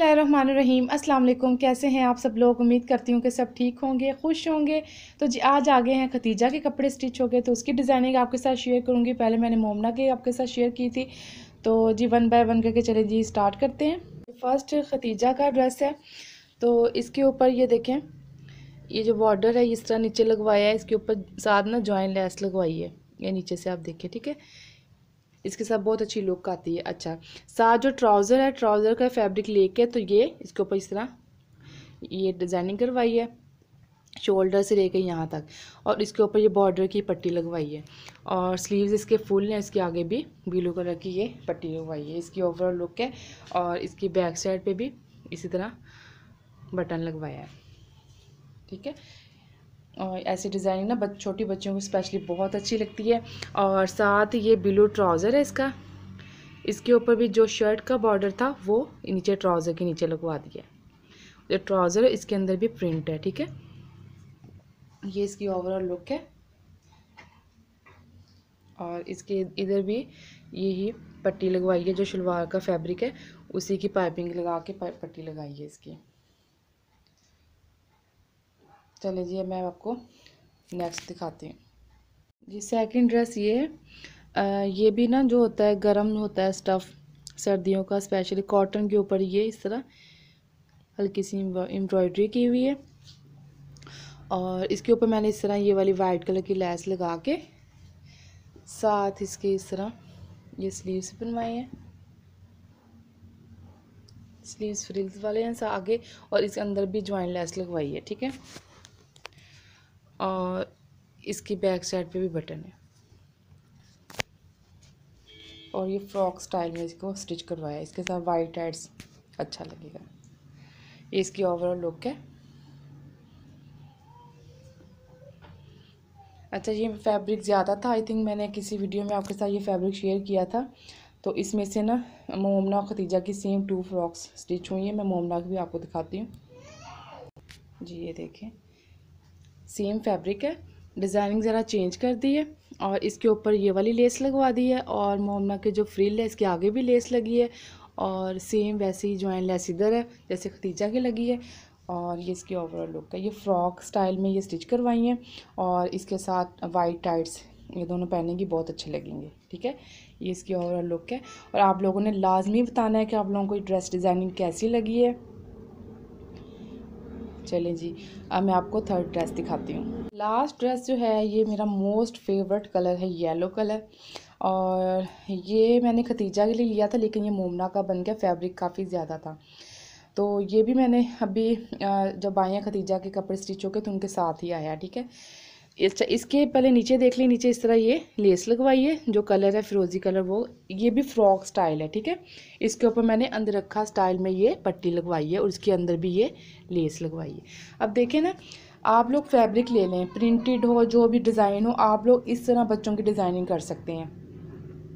बिसमीम अल्लाम कैसे हैं आप सब लोग उम्मीद करती हूँ कि सब ठीक होंगे खुश होंगे तो जी आज आ गए हैं खतीजा के कपड़े स्टिच हो गए तो उसकी डिज़ाइनिंग आपके साथ शेयर करूँगी पहले मैंने मोमना के आपके साथ शेयर की थी तो जी वन बाय वन करके चले जी स्टार्ट करते हैं फर्स्ट खतीजा का ड्रेस है तो इसके ऊपर ये देखें ये जो बॉर्डर है इस तरह नीचे लगवाया है इसके ऊपर साथ ना जॉइन लेस लगवाई है ये नीचे से आप देखें ठीक है इसके साथ बहुत अच्छी लुक आती है अच्छा साथ जो ट्राउज़र है ट्राउज़र का फैब्रिक लेके तो ये इसके ऊपर इस तरह ये डिज़ाइनिंग करवाई है शोल्डर से लेकर यहाँ तक और इसके ऊपर ये बॉर्डर की पट्टी लगवाई है और स्लीव्स इसके फुल हैं इसके आगे भी ब्लू कलर की ये पट्टी लगवाई है इसकी ओवरऑल लुक है और इसकी बैक साइड पे भी इसी तरह बटन लगवाया है ठीक है और ऐसी डिज़ाइनिंग ना छोटी बच्चों को स्पेशली बहुत अच्छी लगती है और साथ ये ब्लू ट्राउज़र है इसका इसके ऊपर भी जो शर्ट का बॉर्डर था वो नीचे ट्राउज़र के नीचे लगवा दिया जो ट्राउज़र है इसके अंदर भी प्रिंट है ठीक है ये इसकी ओवरऑल लुक है और इसके इधर भी यही पट्टी लगवाई है जो शलवार का फैब्रिक है उसी की पाइपिंग लगा के पट्टी लगाई है इसकी चलिए जी मैं आपको नेक्स्ट दिखाती हूँ जी सेकंड ड्रेस ये है आ, ये भी ना जो होता है गर्म होता है स्टफ़ सर्दियों का स्पेशली कॉटन के ऊपर ये इस तरह हल्की सी एम्ब्रॉयडरी की हुई है और इसके ऊपर मैंने इस तरह ये वाली वाइट कलर की लैस लगा के साथ इसके इस तरह ये स्लीव्स बनवाई हैं स्लीव्स फ्रिल्स वाले हैं आगे और इसके अंदर भी ज्वाइंट लैस लगवाई है ठीक है और इसकी बैक साइड पे भी बटन है और ये फ्रॉक स्टाइल में इसको स्टिच करवाया इसके साथ वाइट एड्स अच्छा लगेगा ये इसकी ओवरऑल लुक है अच्छा ये फैब्रिक ज़्यादा था आई थिंक मैंने किसी वीडियो में आपके साथ ये फैब्रिक शेयर किया था तो इसमें से ना मोमना और खतीजा की सेम टू फ्रॉक्स स्टिच हुई है मैं मोमना की भी आपको दिखाती हूँ जी ये देखें सेम फैब्रिक है डिज़ाइनिंग ज़रा चेंज कर दी है और इसके ऊपर ये वाली लेस लगवा दी है और मोमना के जो फ्रिल है इसके आगे भी लेस लगी है और सेम वैसी जॉइन लेस इधर है जैसे खतीजा की लगी है और ये इसकी ओवरऑल लुक है ये फ्रॉक स्टाइल में ये स्टिच करवाई हैं और इसके साथ वाइट टाइट्स ये दोनों पहनेंगी बहुत अच्छे लगेंगे ठीक है ये इसकी ओवरऑल लुक है और आप लोगों ने लाजमी बताना है कि आप लोगों को ये ड्रेस डिज़ाइनिंग कैसी लगी है चलें जी अब मैं आपको थर्ड ड्रेस दिखाती हूँ लास्ट ड्रेस जो है ये मेरा मोस्ट फेवरेट कलर है येलो कलर और ये मैंने खतीजा के लिए लिया था लेकिन ये मोमना का बन गया फैब्रिक काफ़ी ज़्यादा था तो ये भी मैंने अभी जब आए हैं खतीजा के कपड़े स्टिच होकर तो उनके साथ ही आया ठीक है अच्छा इसके पहले नीचे देख लें नीचे इस तरह ये लेस लगवाइए जो कलर है फिरोजी कलर वो ये भी फ्रॉक स्टाइल है ठीक है इसके ऊपर मैंने अंदर रखा स्टाइल में ये पट्टी लगवाई है और इसके अंदर भी ये लेस लगवाई है अब देखें ना आप लोग फैब्रिक ले लें प्रिंटेड हो जो भी डिज़ाइन हो आप लोग इस तरह बच्चों की डिज़ाइनिंग कर सकते हैं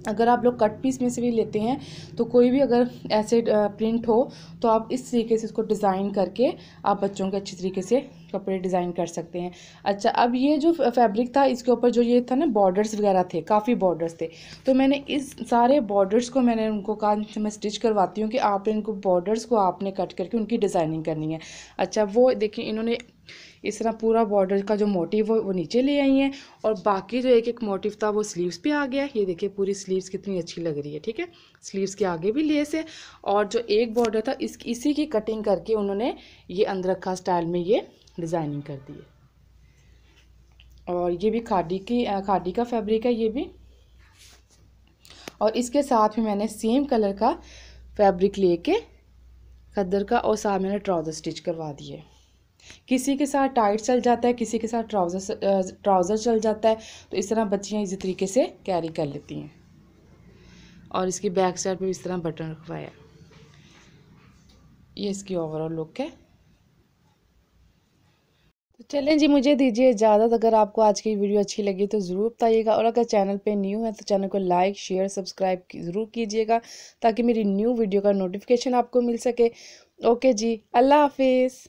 अगर आप लोग कट पीस में से भी लेते हैं तो कोई भी अगर ऐसे प्रिंट हो तो आप इस तरीके से इसको डिज़ाइन करके आप बच्चों के अच्छे तरीके से कपड़े डिज़ाइन कर सकते हैं अच्छा अब ये जो फैब्रिक था इसके ऊपर जो ये था ना बॉर्डर्स वगैरह थे काफ़ी बॉर्डर्स थे तो मैंने इस सारे बॉर्डर्स को मैंने उनको कहा मैं स्टिच करवाती हूँ कि आप इनको बॉर्डर्स को आपने कट करके उनकी डिज़ाइनिंग करनी है अच्छा वो देखिए इन्होंने इस तरह पूरा बॉर्डर का जो मोटिव है वो नीचे ले आई हैं और बाकी जो एक एक मोटिव था वो स्लीव्स पे आ गया ये देखिए पूरी स्लीव्स कितनी अच्छी लग रही है ठीक है स्लीव्स के आगे भी लेस है और जो एक बॉर्डर था इस इसी की कटिंग करके उन्होंने ये अंदरखा स्टाइल में ये डिज़ाइनिंग कर दी है और ये भी खादी की खादी का फैब्रिक है ये भी और इसके साथ में मैंने सेम कलर का फैब्रिक लेके खद्दर का और साथ मैंने ट्राउज़र स्टिच करवा दिए किसी के साथ टाइट चल जाता है किसी के साथ ट्राउज़र ट्राउज़र चल जाता है तो इस तरह बच्चियाँ इसी तरीके से कैरी कर लेती हैं और इसकी बैक साइड पर इस तरह बटन रखवाया ये इसकी ओवरऑल लुक है चलें जी मुझे दीजिए इजाज़त अगर आपको आज की वीडियो अच्छी लगी तो ज़रूर बताइएगा और अगर चैनल पे न्यू है तो चैनल को लाइक शेयर सब्सक्राइब की ज़रूर कीजिएगा ताकि मेरी न्यू वीडियो का नोटिफिकेशन आपको मिल सके ओके जी अल्लाह हाफिज़